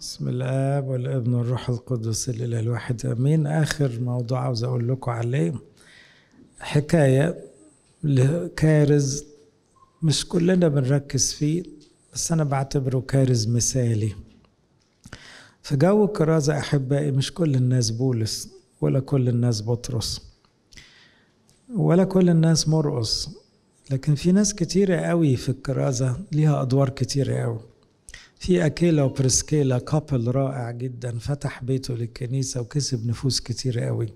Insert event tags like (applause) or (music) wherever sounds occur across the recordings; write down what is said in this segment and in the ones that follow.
بسم الاب والابن والروح القدس الاله الواحد امين اخر موضوع عاوز اقول لكم عليه حكايه لكارز مش كلنا بنركز فيه بس انا بعتبره كارز مثالي في جو الكرازه احبائي مش كل الناس بولس ولا كل الناس بطرس ولا كل الناس مرقص لكن في ناس كتيرة قوي في الكرازة ليها أدوار كتيرة قوي في أكيلا وبرسكيلا كابل رائع جدا فتح بيته للكنيسة وكسب نفوس كتير قوي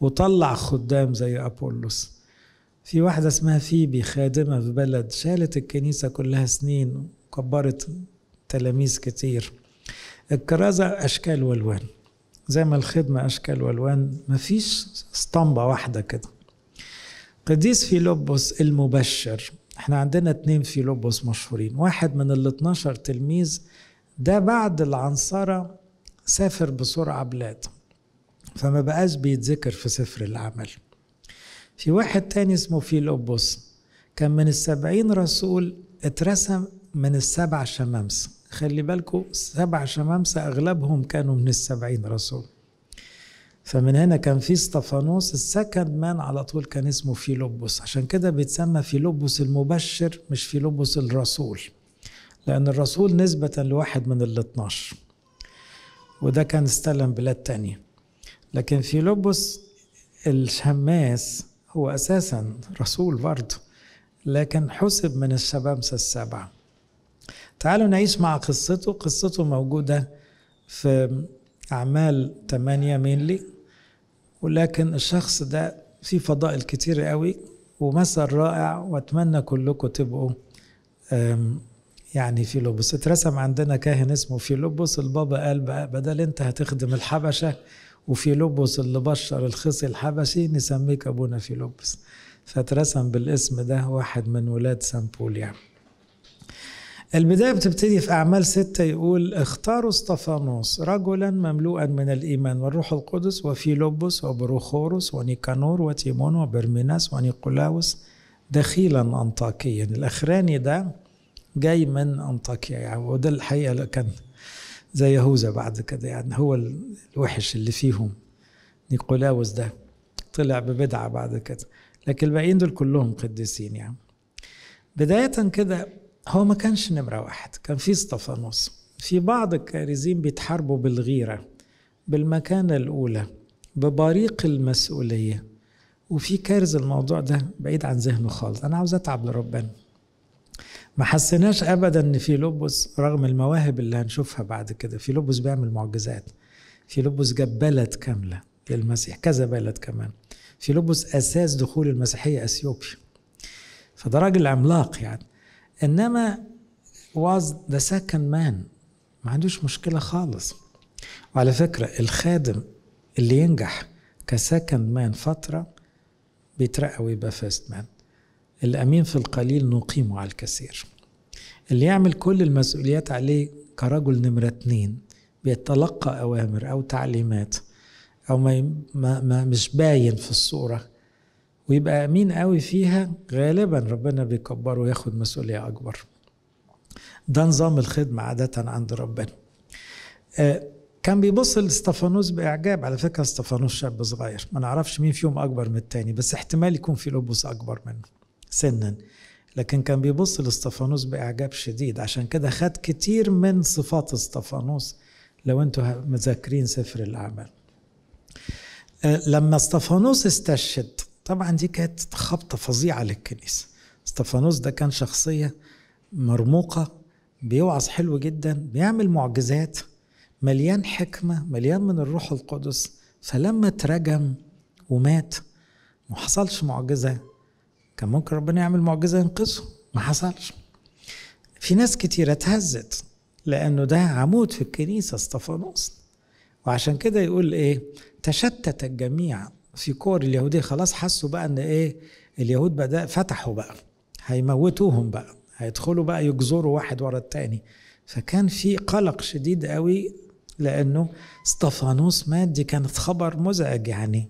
وطلع خدام زي أبولوس في واحدة اسمها فيبي خادمة في بلد شالت الكنيسة كلها سنين وكبرت تلاميذ كتير الكرازة أشكال والوان زي ما الخدمة أشكال والوان مفيش اسطمبة واحدة كده قديس فيلبس المبشر احنا عندنا اتنين في لوبوس مشهورين واحد من ال 12 تلميذ ده بعد العنصرة سافر بسرعة بلاد فما بقاش بيتذكر في سفر العمل في واحد تاني اسمه فيلوبوس كان من السبعين رسول اترسم من السبع شمامسة خلي بالكم سبع شمامسة أغلبهم كانوا من السبعين رسول فمن هنا كان في استفانوس السكند مان على طول كان اسمه فيلبس عشان كده بيتسمى فيلبس المبشر مش فيلبس الرسول لأن الرسول نسبة لواحد من ال 12 وده كان استلم بلاد تانية لكن فيلبس الشماس هو أساسا رسول برضه لكن حسب من الشبابسة السبعة تعالوا نعيش مع قصته قصته موجودة في أعمال ثمانيه مينلي ولكن الشخص ده فيه فضائل كتير قوي ومثل رائع واتمنى كلكم تبقوا يعني فيلبس اترسم عندنا كاهن اسمه فيلبس البابا قال بقى بدل انت هتخدم الحبشه وفيلبس اللي بشر الخصي الحبشي نسميك ابونا فيلبس فاترسم بالاسم ده واحد من ولاد سان بول يعني البداية بتبتدي في أعمال ستة يقول اختاروا استفانوس رجلا مملوءا من الإيمان والروح القدس وفيلبس وبروخورس ونيكانور وتيمون وبرميناس ونيقولاوس دخيلا أنطاكيا الأخراني ده جاي من أنطاكيا يعني وده الحقيقة اللي كان زي يهوذا بعد كده يعني هو الوحش اللي فيهم نيقولاوس ده طلع ببدعة بعد كده لكن الباقيين دول كلهم قديسين يعني بداية كده هو ما كانش نمرة واحد كان في اسطفانوس في بعض الكارزين بيتحاربوا بالغيرة بالمكانة الأولى ببريق المسؤولية وفي كارز الموضوع ده بعيد عن ذهنه خالص أنا عاوز أتعب لربنا ما حسيناش أبدا إن في لوبوس رغم المواهب اللي هنشوفها بعد كده في لوبوس بيعمل معجزات في لوبوس جاب بلد كاملة للمسيح كذا بلد كمان في لوبوس أساس دخول المسيحية أثيوبيا فده راجل عملاق يعني انما was the second man ما عندوش مشكلة خالص وعلى فكرة الخادم اللي ينجح كسكند مان فترة بيترقى ويبقى فيرست مان الأمين في القليل نقيمه على الكثير اللي يعمل كل المسؤوليات عليه كرجل نمرة اتنين بيتلقى أوامر أو تعليمات أو ما, ما, ما مش باين في الصورة ويبقى امين قوي فيها غالبا ربنا بيكبره وياخد مسؤوليه اكبر ده نظام الخدمه عاده عند ربنا آه، كان بيبص لاستفانوس باعجاب على فكره استفانوس شاب صغير ما نعرفش مين فيهم اكبر من التاني بس احتمال يكون في لوبوس اكبر منه سنا لكن كان بيبص لاستفانوس باعجاب شديد عشان كده خد كتير من صفات استفانوس لو انتوا مذاكرين سفر الاعمال آه، لما استفانوس استشهد طبعا دي كانت خبطة فظيعة للكنيسة استفانوس ده كان شخصية مرموقة بيوعظ حلو جدا بيعمل معجزات مليان حكمة مليان من الروح القدس فلما ترجم ومات ما حصلش معجزة كان ممكن ربنا يعمل معجزة ينقذه ما حصلش في ناس كتيرة اتهزت لأنه ده عمود في الكنيسة استفانوس وعشان كده يقول إيه تشتت الجميع في كور اليهوديه خلاص حسوا بقى ان ايه اليهود بقى ده فتحوا بقى هيموتوهم بقى هيدخلوا بقى يجزروا واحد ورا التاني فكان في قلق شديد قوي لانه استفانوس مات دي كانت خبر مزعج يعني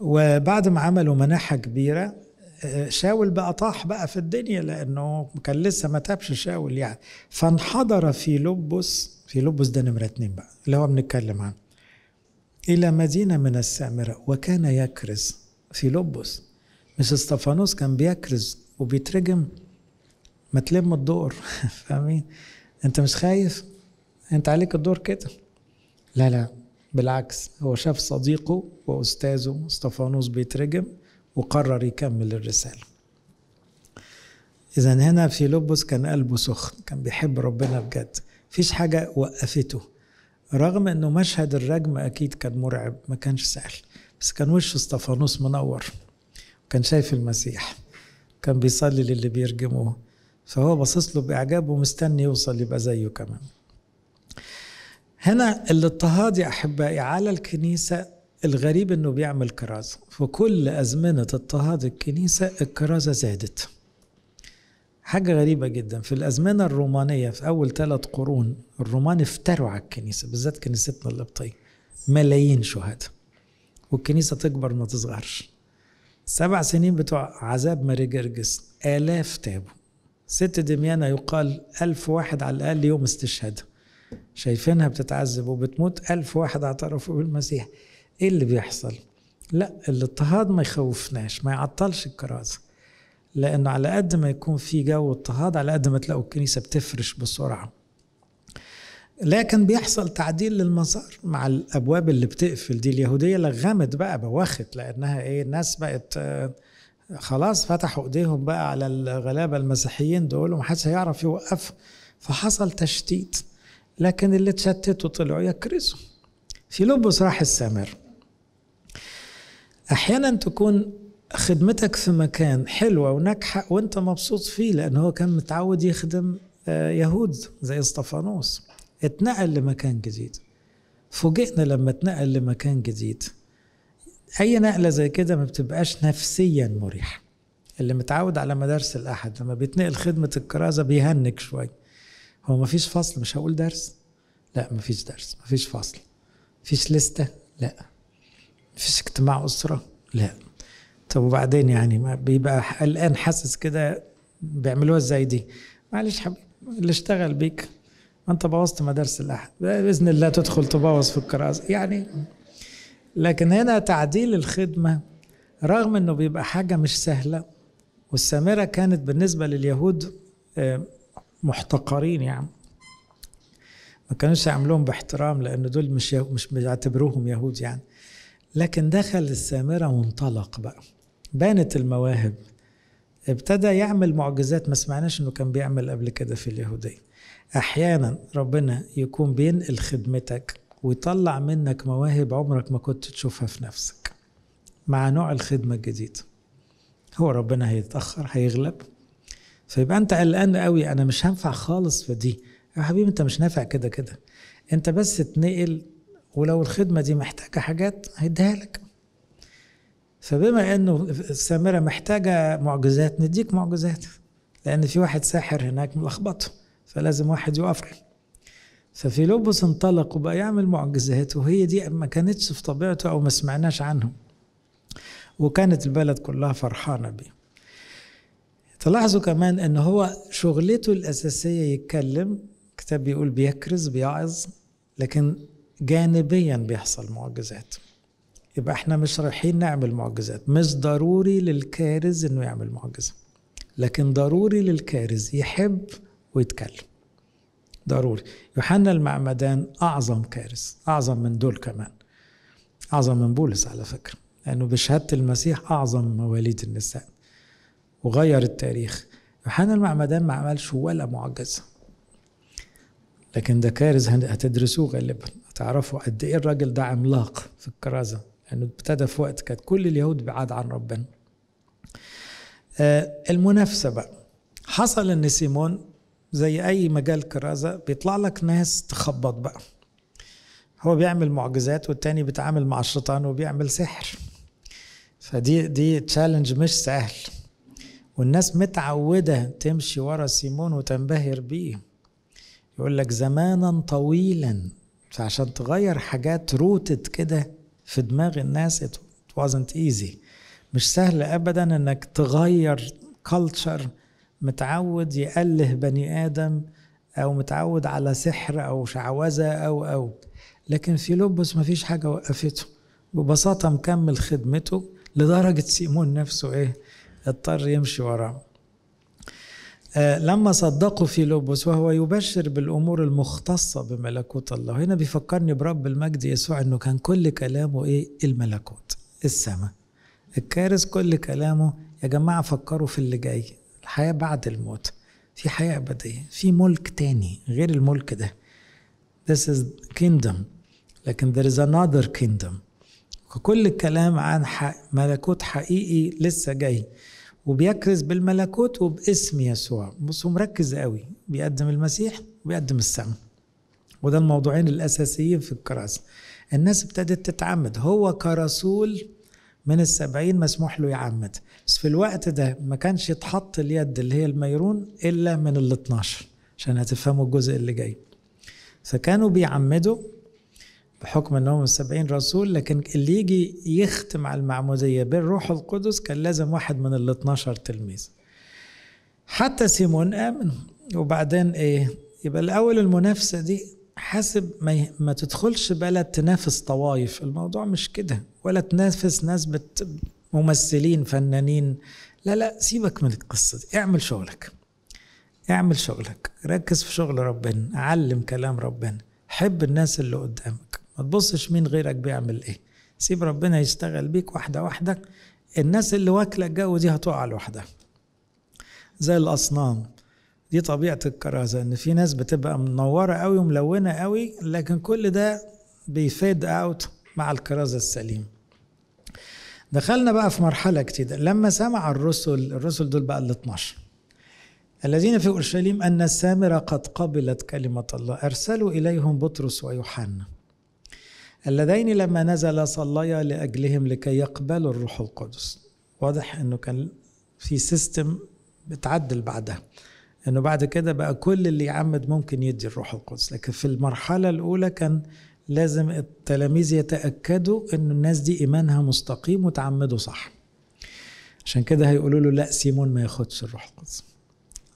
وبعد ما عملوا مناحه كبيره شاول بقى طاح بقى في الدنيا لانه كان لسه ما تابش شاول يعني فانحدر في لبس في لبس ده نمره اتنين بقى اللي هو بنتكلم عنه إلى مدينة من السامرة وكان يكرز في لبس مش استفانوس كان بيكرز وبيترجم ما تلم الدور (laughs) فاهمين انت مش خايف انت عليك الدور كده لا لا بالعكس هو شاف صديقه واستاذه استفانوس بيترجم وقرر يكمل الرساله اذا هنا في لبس كان قلبه سخن كان بيحب ربنا بجد مفيش حاجه وقفته رغم انه مشهد الرجم اكيد كان مرعب ما كانش سهل بس كان وش استفانوس منور وكان شايف المسيح كان بيصلي للي بيرجموه فهو باصص له باعجاب ومستني يوصل يبقى زيه كمان هنا الاضطهاد يا احبائي على الكنيسه الغريب انه بيعمل كرازه في كل ازمنه اضطهاد الكنيسه الكرازه زادت حاجة غريبة جدا في الأزمنة الرومانية في أول ثلاث قرون الرومان افتروا على الكنيسة بالذات كنيستنا القبطية ملايين شهداء والكنيسة تكبر ما تصغرش سبع سنين بتوع عذاب ماري جرجس آلاف تابوا ست دميانة يقال ألف واحد على الأقل يوم استشهدوا شايفينها بتتعذب وبتموت ألف واحد اعترفوا بالمسيح إيه اللي بيحصل؟ لا الاضطهاد ما يخوفناش ما يعطلش الكراسه لانه على قد ما يكون في جو اضطهاد على قد ما تلاقوا الكنيسه بتفرش بسرعه لكن بيحصل تعديل للمسار مع الابواب اللي بتقفل دي اليهوديه لغمت بقى بواخت لانها ايه الناس بقت آه، خلاص فتحوا ايديهم بقى على الغلابه المسيحيين دول ومحدش هيعرف يوقف فحصل تشتيت لكن اللي تشتتوا طلعوا يكرزوا في لبس راح السامر احيانا تكون خدمتك في مكان حلوة وناجحة وانت مبسوط فيه لأن هو كان متعود يخدم آه، يهود زي اسطفانوس اتنقل لمكان جديد فوجئنا لما اتنقل لمكان جديد أي نقلة زي كده ما بتبقاش نفسيا مريحة اللي متعود على مدارس الأحد لما بيتنقل خدمة الكرازة بيهنك شوية هو ما فيش فصل مش هقول درس لا ما فيش درس ما فيش فصل فيش لستة لا فيش اجتماع أسرة لا طب وبعدين يعني بيبقى قلقان حاسس كده بيعملوها ازاي دي معلش حبيبي اللي اشتغل بيك ما انت بوظت مدارس الاحد باذن الله تدخل تبوظ في الكراسه يعني لكن هنا تعديل الخدمه رغم انه بيبقى حاجه مش سهله والسامره كانت بالنسبه لليهود آه، محتقرين يعني ما كانوش يعملوهم باحترام لان دول مش مش بيعتبروهم يهود يعني لكن دخل السامره منطلق بقى بانت المواهب ابتدى يعمل معجزات ما سمعناش انه كان بيعمل قبل كده في اليهوديه احيانا ربنا يكون بينقل خدمتك ويطلع منك مواهب عمرك ما كنت تشوفها في نفسك مع نوع الخدمه الجديده هو ربنا هيتاخر هيغلب فيبقى انت قلقان قوي انا مش هنفع خالص في دي يا حبيبي انت مش نافع كده كده انت بس تنقل ولو الخدمه دي محتاجه حاجات هيديها لك فبما انه السامره محتاجه معجزات نديك معجزات لان في واحد ساحر هناك ملخبطه فلازم واحد يقف ففي ففيلبس انطلق وبقى يعمل معجزات وهي دي ما كانتش في طبيعته او ما سمعناش عنه وكانت البلد كلها فرحانه بيه تلاحظوا كمان ان هو شغلته الاساسيه يتكلم كتاب بيقول بيكرز بيعظ لكن جانبيا بيحصل معجزات يبقى احنا مش رايحين نعمل معجزات مش ضروري للكارز انه يعمل معجزه لكن ضروري للكارز يحب ويتكلم ضروري يوحنا المعمدان اعظم كارث اعظم من دول كمان اعظم من بولس على فكره لانه يعني بشهاده المسيح اعظم مواليد النساء وغير التاريخ يوحنا المعمدان ما عملش ولا معجزه لكن ده كارث هتدرسوه غالبا هتعرفوا قد ايه الراجل ده عملاق في الكرازه لأنه ابتدى في وقت كانت كل اليهود بعاد عن ربنا آه، المنافسة بقى حصل أن سيمون زي أي مجال كرازة بيطلع لك ناس تخبط بقى هو بيعمل معجزات والتاني بيتعامل مع الشيطان وبيعمل سحر فدي دي تشالنج مش سهل والناس متعودة تمشي ورا سيمون وتنبهر بيه يقول لك زمانا طويلا فعشان تغير حاجات روتت كده في دماغ الناس it wasn't easy مش سهل ابدا انك تغير كلتشر متعود يأله بني ادم او متعود على سحر او شعوذه او او لكن فيلبس ما فيش حاجه وقفته ببساطه مكمل خدمته لدرجه سيمون نفسه ايه اضطر يمشي وراه آه، لما صدقوا فيلبس وهو يبشر بالامور المختصه بملكوت الله هنا بيفكرني برب المجد يسوع انه كان كل كلامه ايه الملكوت السماء الكارث كل كلامه يا جماعه فكروا في اللي جاي الحياه بعد الموت في حياه ابديه في ملك تاني غير الملك ده this is kingdom لكن there is another kingdom وكل الكلام عن ملكوت حقيقي لسه جاي وبيكرز بالملكوت وباسم يسوع بصوا مركز قوي بيقدم المسيح وبيقدم السماء وده الموضوعين الأساسيين في الكراسة الناس ابتدت تتعمد هو كرسول من السبعين مسموح له يعمد بس في الوقت ده ما كانش يتحط اليد اللي هي الميرون إلا من ال 12 عشان هتفهموا الجزء اللي جاي فكانوا بيعمدوا بحكم انهم السبعين رسول لكن اللي يجي يختم على المعموديه بالروح القدس كان لازم واحد من ال 12 تلميذ حتى سيمون امن وبعدين ايه يبقى الاول المنافسه دي حاسب ما, ما تدخلش بلد تنافس طوائف الموضوع مش كده ولا تنافس ناس بت ممثلين فنانين لا لا سيبك من القصه دي اعمل شغلك اعمل شغلك ركز في شغل ربنا علم كلام ربنا حب الناس اللي قدامك ما تبصش مين غيرك بيعمل ايه سيب ربنا يشتغل بيك واحده واحده الناس اللي واكله الجو دي هتقع لوحدها زي الاصنام دي طبيعه الكرازه ان في ناس بتبقى منوره قوي وملونه قوي لكن كل ده بيفيد اوت مع الكرازه السليمه دخلنا بقى في مرحله جديده لما سمع الرسل الرسل دول بقى ال 12 الذين في اورشليم ان السامره قد قبلت كلمه الله ارسلوا اليهم بطرس ويوحنا اللذين لما نزل صليا لأجلهم لكي يقبلوا الروح القدس واضح أنه كان في سيستم بتعدل بعدها أنه بعد كده بقى كل اللي يعمد ممكن يدي الروح القدس لكن في المرحلة الأولى كان لازم التلاميذ يتأكدوا أن الناس دي إيمانها مستقيم وتعمدوا صح عشان كده هيقولوا له لا سيمون ما ياخدش الروح القدس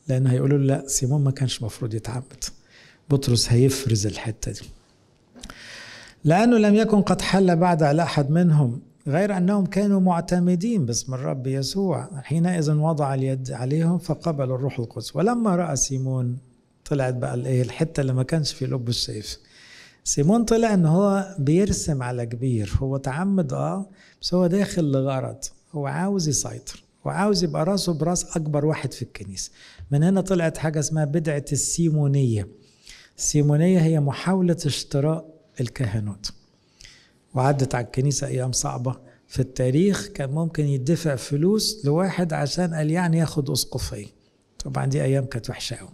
لأن هيقولوا له لا سيمون ما كانش مفروض يتعمد بطرس هيفرز الحتة دي لأنه لم يكن قد حل بعد على أحد منهم غير أنهم كانوا معتمدين باسم الرب يسوع حينئذ وضع اليد عليهم فقبلوا الروح القدس ولما رأى سيمون طلعت بقى الايه الحته اللي ما كانش في لب السيف سيمون طلع ان هو بيرسم على كبير هو تعمد اه بس هو داخل لغرض هو عاوز يسيطر هو عاوز يبقى راسه براس اكبر واحد في الكنيسه من هنا طلعت حاجه اسمها بدعه السيمونيه السيمونيه هي محاوله اشتراء الكهنوت وعدت على الكنيسة أيام صعبة في التاريخ كان ممكن يدفع فلوس لواحد عشان قال يعني ياخد أسقفية طبعا دي أيام كانت وحشة قوي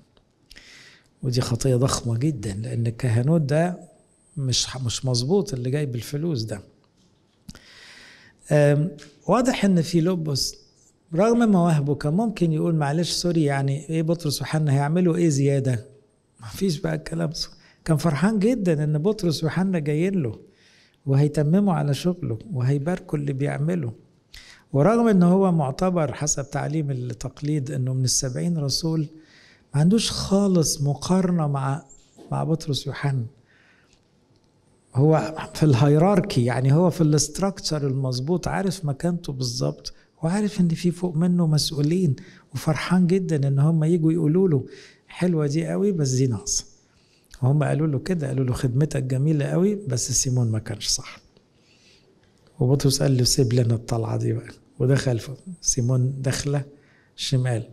ودي خطية ضخمة جدا لأن الكهنوت ده مش مش مظبوط اللي جايب الفلوس ده واضح ان في لبس رغم مواهبه كان ممكن يقول معلش سوري يعني ايه بطرس وحنا هيعملوا ايه زياده ما فيش بقى الكلام ده كان فرحان جدا ان بطرس وحنا جايين له وهيتمموا على شغله وهيباركوا اللي بيعمله ورغم ان هو معتبر حسب تعليم التقليد انه من السبعين رسول ما عندوش خالص مقارنه مع مع بطرس يوحنا هو في الهيراركي يعني هو في الاستراكشر المظبوط عارف مكانته بالظبط وعارف ان في فوق منه مسؤولين وفرحان جدا ان هم يجوا يقولوا له حلوه دي قوي بس دي ناقصه هم قالوا له كده قالوا له خدمتك جميلة قوي بس سيمون ما كانش صح وبطرس قال له سيب لنا الطلعة دي بقى ودخل سيمون دخلة شمال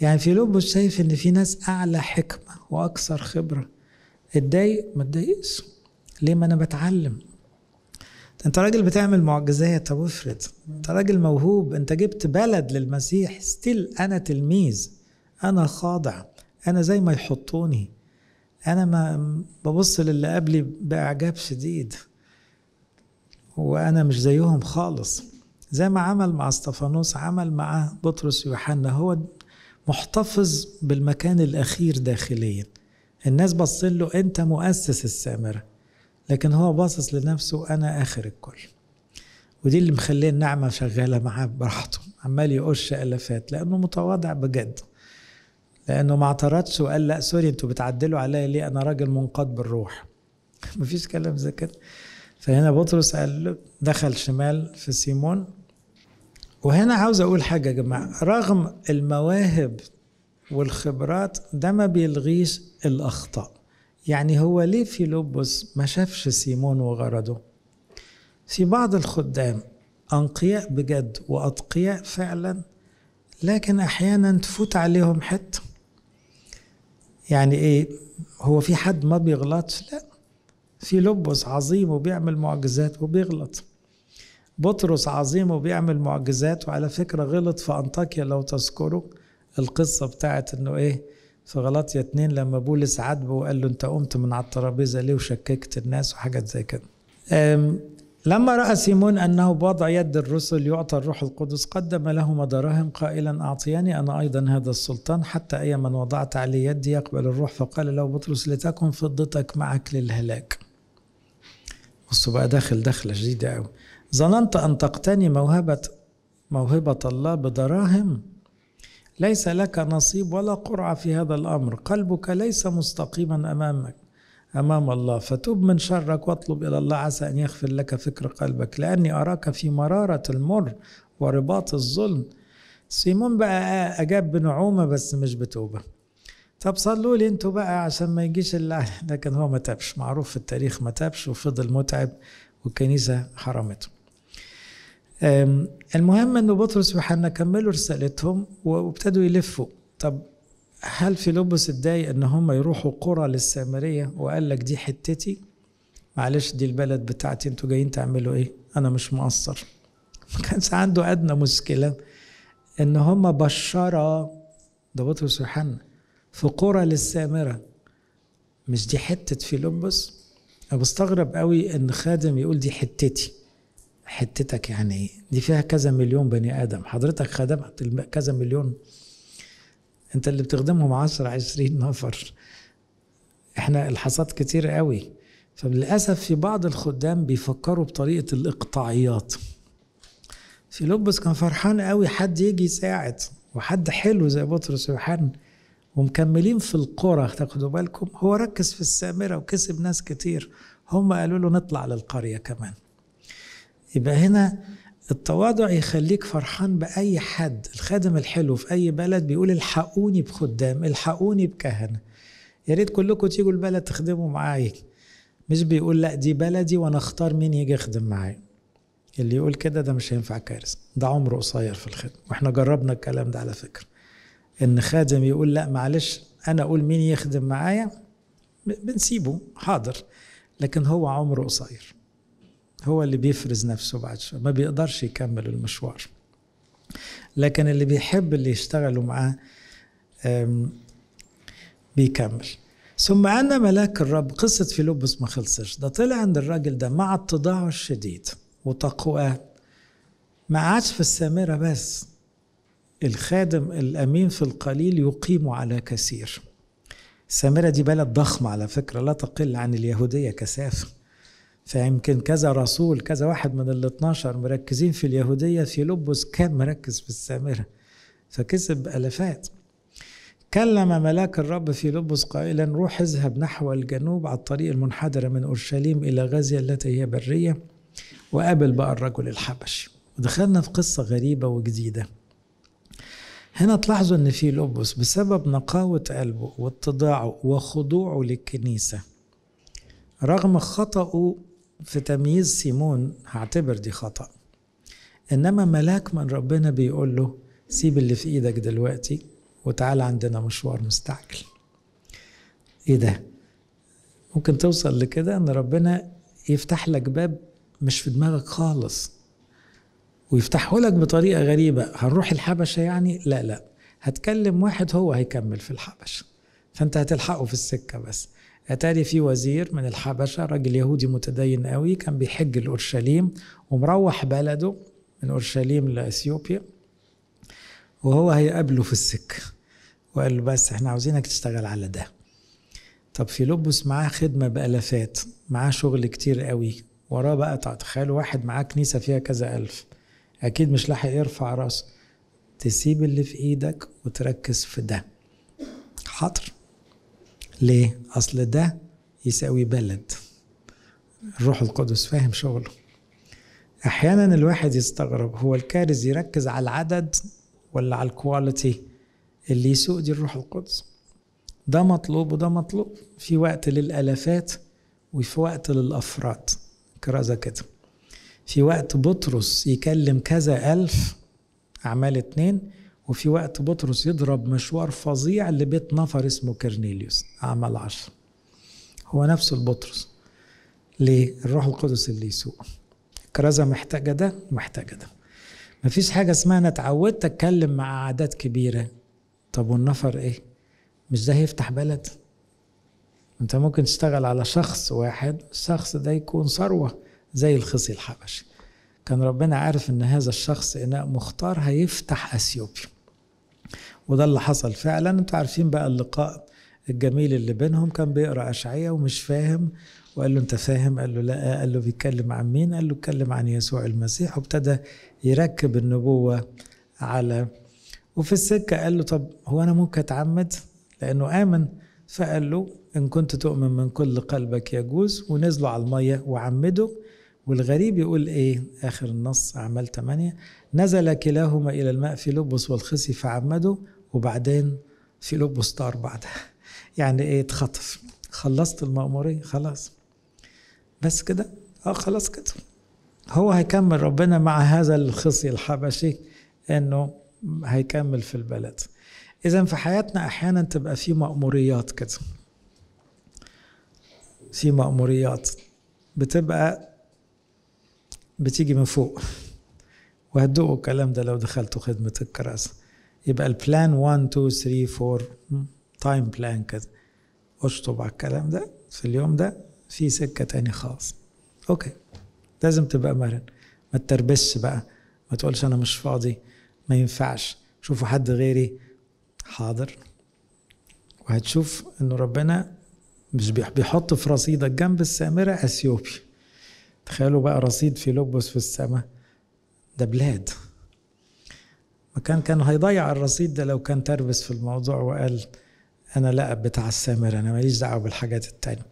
يعني في فيلبس شايف ان في ناس اعلى حكمة واكثر خبرة اتضايق ما اتضايقش ليه ما انا بتعلم انت راجل بتعمل معجزات طب افرض انت راجل موهوب انت جبت بلد للمسيح ستيل انا تلميذ انا خاضع انا زي ما يحطوني انا ما ببص للي قبلي باعجاب شديد وانا مش زيهم خالص زي ما عمل مع اسطفانوس عمل مع بطرس يوحنا هو محتفظ بالمكان الاخير داخليا الناس باصين له انت مؤسس السامره لكن هو باصص لنفسه انا اخر الكل ودي اللي مخليه النعمه شغاله معاه براحته عمال يقش الافات لانه متواضع بجد لانه ما اعترضش وقال لا سوري انتوا بتعدلوا عليا ليه انا راجل منقاد بالروح (laughs) مفيش كلام زي كده فهنا بطرس قال له دخل شمال في سيمون وهنا عاوز اقول حاجه يا جماعه رغم المواهب والخبرات ده ما بيلغيش الاخطاء يعني هو ليه فيلبس ما شافش سيمون وغرضه في بعض الخدام انقياء بجد واتقياء فعلا لكن احيانا تفوت عليهم حته يعني ايه هو في حد ما بيغلطش لا في لبس عظيم وبيعمل معجزات وبيغلط بطرس عظيم وبيعمل معجزات وعلى فكرة غلط في أنطاكيا لو تذكروا القصة بتاعت انه ايه في يا اتنين لما بولس عاتبه وقال له انت قمت من على الترابيزة ليه وشككت الناس وحاجات زي كده لما رأى سيمون أنه بوضع يد الرسل يعطى الروح القدس قدم لهما دراهم قائلا أعطياني أنا أيضا هذا السلطان حتى أي من وضعت عليه يدي يقبل الروح فقال له بطرس لتكن فضتك معك للهلاك بصوا بقى داخل دخلة جديدة أوي ظننت أن تقتني موهبة موهبة الله بدراهم ليس لك نصيب ولا قرعة في هذا الأمر قلبك ليس مستقيما أمامك امام الله فتوب من شرك واطلب الى الله عسى ان يغفر لك فكر قلبك لاني اراك في مراره المر ورباط الظلم سيمون بقى اجاب بنعومه بس مش بتوبه طب صلوا لي انتوا بقى عشان ما يجيش الله (laughs) لكن هو ما تابش معروف في التاريخ ما تابش وفضل متعب والكنيسه حرمته المهم انه بطرس ويوحنا كملوا رسالتهم وابتدوا يلفوا طب هل فيلبس اتضايق ان هم يروحوا قرى للسامريه وقال لك دي حتتي معلش دي البلد بتاعتي انتوا جايين تعملوا ايه انا مش مقصر (laughs) ما كانش عنده ادنى مشكله ان هم بشرة ده بطرس يوحنا في قرى للسامره مش دي حته فيلبس انا بستغرب قوي ان خادم يقول دي حتتي حتتك يعني ايه دي فيها كذا مليون بني ادم حضرتك خدمت كذا مليون انت اللي بتخدمهم 10 20 نفر احنا الحصاد كتير قوي فللاسف في بعض الخدام بيفكروا بطريقه الاقطاعيات في لبس كان فرحان قوي حد يجي يساعد وحد حلو زي بطرس يوحنا ومكملين في القرى تاخدوا بالكم هو ركز في السامره وكسب ناس كتير هم قالوا له نطلع للقريه كمان يبقى هنا التواضع يخليك فرحان بأي حد الخادم الحلو في أي بلد بيقول الحقوني بخدام الحقوني بكهنة يا ريت كلكم تيجوا البلد تخدموا معايا مش بيقول لا دي بلدي وانا اختار مين يجي يخدم معايا اللي يقول كده ده مش هينفع كارثه ده عمره قصير في الخدمه واحنا جربنا الكلام ده على فكره ان خادم يقول لا معلش انا اقول مين يخدم معايا بنسيبه حاضر لكن هو عمره قصير هو اللي بيفرز نفسه بعد شوية ما بيقدرش يكمل المشوار لكن اللي بيحب اللي يشتغلوا معاه بيكمل ثم أن ملاك الرب قصة فيلبس ما خلصش ده طلع عند الراجل ده مع التضاع الشديد وتقواه ما قعدش في السامرة بس الخادم الأمين في القليل يقيم على كثير السامرة دي بلد ضخمة على فكرة لا تقل عن اليهودية كثافة فيمكن كذا رسول كذا واحد من ال 12 مركزين في اليهودية في لبس كان مركز في السامرة فكسب ألفات كلم ملاك الرب في لبس قائلا روح اذهب نحو الجنوب على الطريق المنحدرة من أورشليم إلى غازية التي هي برية وقابل بقى الرجل الحبشي ودخلنا في قصة غريبة وجديدة هنا تلاحظوا ان في لوبوس بسبب نقاوة قلبه واتضاعه وخضوعه للكنيسة رغم خطأه في تمييز سيمون هعتبر دي خطأ إنما ملاك من ربنا بيقول له سيب اللي في إيدك دلوقتي وتعال عندنا مشوار مستعجل إيه ده؟ ممكن توصل لكده إن ربنا يفتح لك باب مش في دماغك خالص ويفتحه لك بطريقة غريبة هنروح الحبشة يعني؟ لا لا هتكلم واحد هو هيكمل في الحبشة فأنت هتلحقه في السكة بس اتاري في وزير من الحبشه راجل يهودي متدين قوي كان بيحج لاورشليم ومروح بلده من اورشليم لاثيوبيا وهو هيقابله في السكه وقال له بس احنا عاوزينك تشتغل على ده طب فيلبس معاه خدمه بالافات معاه شغل كتير قوي وراه بقى تخيلوا واحد معاه كنيسه فيها كذا الف اكيد مش لاحق يرفع راسه تسيب اللي في ايدك وتركز في ده حاضر ليه؟ أصل ده يساوي بلد الروح القدس فاهم شغله أحيانا الواحد يستغرب هو الكارز يركز على العدد ولا على الكواليتي اللي يسوق دي الروح القدس ده مطلوب وده مطلوب في وقت للألافات وفي وقت للأفراد كرازة كده في وقت بطرس يكلم كذا ألف أعمال اتنين وفي وقت بطرس يضرب مشوار فظيع لبيت نفر اسمه كرنيليوس أعمال عشر هو نفسه البطرس ليه الروح القدس اللي يسوق كرازة محتاجة ده محتاجة ده مفيش حاجة اسمها أنا اتعودت أتكلم مع أعداد كبيرة طب والنفر إيه مش ده هيفتح بلد أنت ممكن تشتغل على شخص واحد الشخص ده يكون ثروة زي الخصي الحبشي كان ربنا عارف ان هذا الشخص اناء مختار هيفتح اثيوبيا وده اللي حصل فعلا انتوا عارفين بقى اللقاء الجميل اللي بينهم كان بيقرا اشعياء ومش فاهم وقال له انت فاهم قال له لا قال له بيتكلم عن مين قال له اتكلم عن يسوع المسيح وابتدى يركب النبوه على وفي السكه قال له طب هو انا ممكن اتعمد لانه امن فقال له ان كنت تؤمن من كل قلبك يجوز ونزلوا على الميه وعمده والغريب يقول ايه اخر النص اعمال 8 نزل كلاهما الى الماء في لبس والخصي فعمده وبعدين في لبس طار بعدها (laughs) يعني ايه اتخطف خلصت المأمورية خلاص بس كده اه خلاص كده هو هيكمل ربنا مع هذا الخصي الحبشي انه هيكمل في البلد اذا في حياتنا احيانا تبقى في مأموريات كده في مأموريات بتبقى بتيجي من فوق وهتدوقوا الكلام ده لو دخلتوا خدمة الكراسة يبقى البلان 1 2 3 4 تايم بلان كده اشطب على الكلام ده في اليوم ده في سكة تاني خالص اوكي لازم تبقى مرن ما تتربسش بقى ما تقولش انا مش فاضي ما ينفعش شوفوا حد غيري حاضر وهتشوف انه ربنا مش بيحط في رصيدك جنب السامرة اثيوبي تخيلوا بقى رصيد في لبس في السماء ده بلاد مكان كان هيضيع الرصيد ده لو كان تربس في الموضوع وقال انا لا بتاع السامر انا ماليش دعوه بالحاجات التانية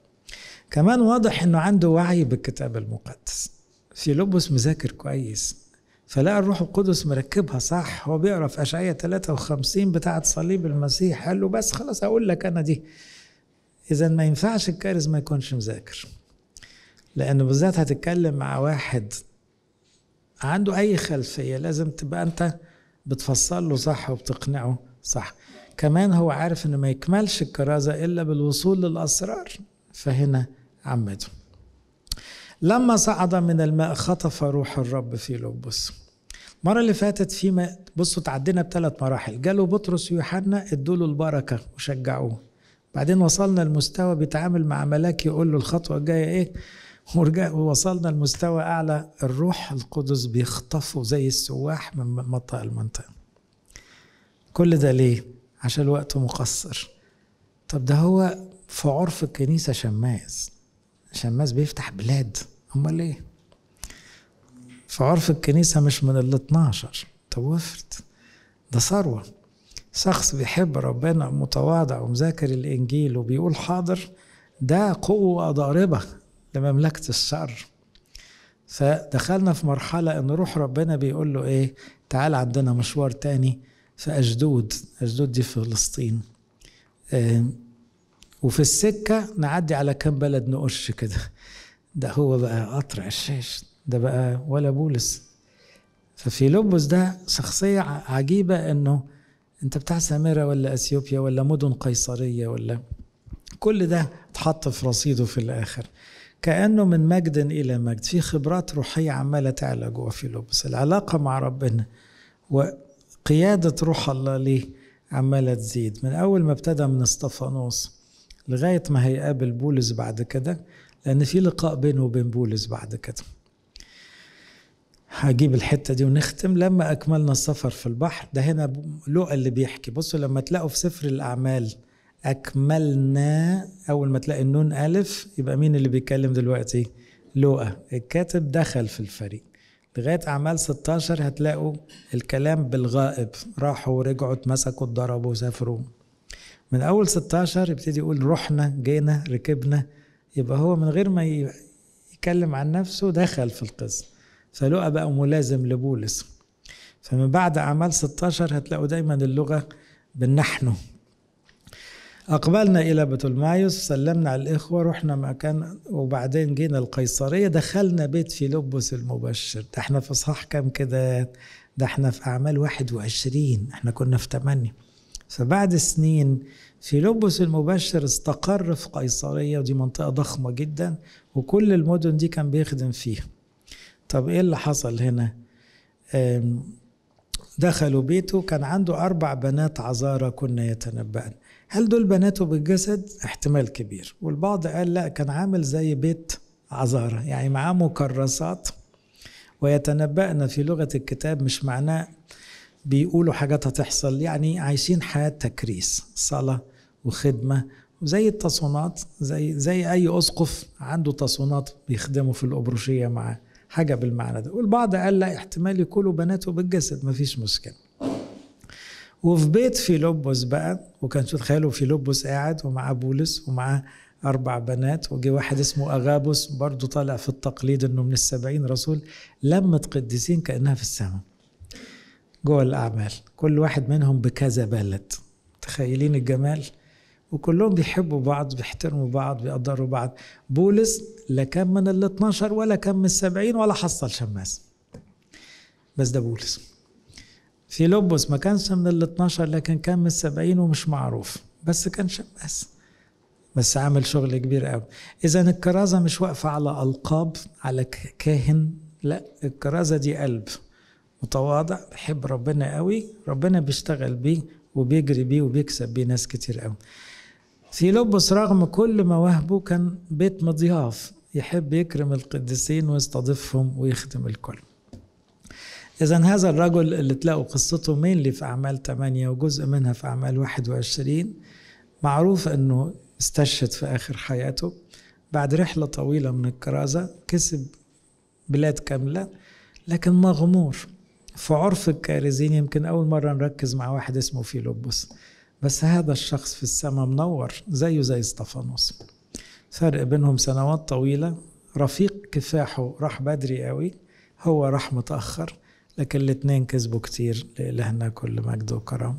كمان واضح انه عنده وعي بالكتاب المقدس في لبس مذاكر كويس فلقى الروح القدس مركبها صح هو بيقرا في اشعياء 53 بتاعه صليب المسيح قال له بس خلاص اقول لك انا دي اذا ما ينفعش الكارز ما يكونش مذاكر لأنه بالذات هتتكلم مع واحد عنده أي خلفية لازم تبقى أنت بتفصل له صح وبتقنعه صح كمان هو عارف أنه ما يكملش الكرازة إلا بالوصول للأسرار فهنا عمته لما صعد من الماء خطف روح الرب في لبس المره اللي فاتت فيما بصوا تعدينا بثلاث مراحل جاله بطرس ويوحنا ادوا له البركه وشجعوه بعدين وصلنا لمستوى بيتعامل مع ملاك يقول له الخطوه الجايه ايه ووصلنا لمستوى أعلى الروح القدس بيخطفه زي السواح من منطقة المنطقه كل ده ليه؟ عشان الوقت مقصر طب ده هو في عرف الكنيسة شماس شماس بيفتح بلاد أمال إيه؟ في عرف الكنيسة مش من ال 12 طب وفرت ده ثروة شخص بيحب ربنا متواضع ومذاكر الإنجيل وبيقول حاضر ده قوة ضاربة لمملكه الشر فدخلنا في مرحله ان روح ربنا بيقول له ايه تعال عندنا مشوار تاني في أشدود أشدود دي في فلسطين وفي السكة نعدي على كام بلد نقش كده ده هو بقى قطر عشاش ده بقى ولا بولس ففي لبس ده شخصية عجيبة انه انت بتاع سامرة ولا اثيوبيا ولا مدن قيصرية ولا كل ده اتحط في رصيده في الاخر كأنه من مجد إلى مجد في خبرات روحية عمالة تعلى جوه في لوبس العلاقة مع ربنا وقيادة روح الله ليه عمالة تزيد من أول ما ابتدى من اسطفانوس لغاية ما هيقابل بولس بعد كده لأن في لقاء بينه وبين بولس بعد كده هجيب الحته دي ونختم لما اكملنا السفر في البحر ده هنا لوقا اللي بيحكي بصوا لما تلاقوا في سفر الاعمال أكملنا أول ما تلاقي النون ألف يبقى مين اللي بيتكلم دلوقتي؟ لوقا الكاتب دخل في الفريق لغاية أعمال 16 هتلاقوا الكلام بالغائب راحوا ورجعوا اتمسكوا اتضربوا وسافروا من أول 16 يبتدي يقول رحنا جينا ركبنا يبقى هو من غير ما يكلم عن نفسه دخل في القصة فلقى بقى ملازم لبولس فمن بعد أعمال 16 هتلاقوا دايما اللغة بالنحن أقبلنا إلى بتولمايوس سلمنا على الإخوة رحنا مكان وبعدين جينا القيصرية دخلنا بيت فيلبس المبشر ده احنا في صح كام كده ده احنا في أعمال 21 احنا كنا في 8 فبعد سنين فيلبس المبشر استقر في قيصرية ودي منطقة ضخمة جدا وكل المدن دي كان بيخدم فيها طب ايه اللي حصل هنا دخلوا بيته كان عنده أربع بنات عذاره كنا يتنبأن هل دول بناته بالجسد؟ احتمال كبير والبعض قال لا كان عامل زي بيت عزارة يعني معاه مكرسات ويتنبأنا في لغة الكتاب مش معناه بيقولوا حاجات هتحصل يعني عايشين حياة تكريس صلاة وخدمة زي التصونات زي زي أي أسقف عنده تصونات بيخدمه في الأبروشية معاه حاجة بالمعنى ده والبعض قال لا احتمال يكونوا بناته بالجسد مفيش مشكلة وفي بيت فيلبس بقى وكان تخيلوا فيلبس قاعد ومعاه بولس ومعاه أربع بنات وجي واحد اسمه أغابوس برضه طالع في التقليد إنه من السبعين رسول لم تقدسين كأنها في السماء جوه الأعمال كل واحد منهم بكذا بلد تخيلين الجمال وكلهم بيحبوا بعض بيحترموا بعض بيقدروا بعض بولس لا كان من ال 12 ولا كان من السبعين ولا حصل شماس بس ده بولس في لبس ما كانش من ال 12 لكن كان من السبعين ومش معروف بس كان شماس بس عامل شغل كبير قوي اذا الكرازه مش واقفه على القاب على كاهن لا الكرازه دي قلب متواضع بحب ربنا قوي ربنا بيشتغل بيه وبيجري بيه وبيكسب بيه ناس كتير قوي في لبس رغم كل مواهبه كان بيت مضياف يحب يكرم القديسين ويستضيفهم ويخدم الكل إذا هذا الرجل اللي تلاقوا قصته اللي في أعمال 8 وجزء منها في أعمال 21 معروف أنه استشهد في آخر حياته بعد رحلة طويلة من الكرازة كسب بلاد كاملة لكن مغمور في عرف الكارزين يمكن أول مرة نركز مع واحد اسمه فيلوبوس بس هذا الشخص في السماء منور زيه زي استفانوس فرق بينهم سنوات طويلة رفيق كفاحه راح بدري قوي هو راح متأخر لكن الاثنين كسبوا كتير لهنا كل مجد وكرم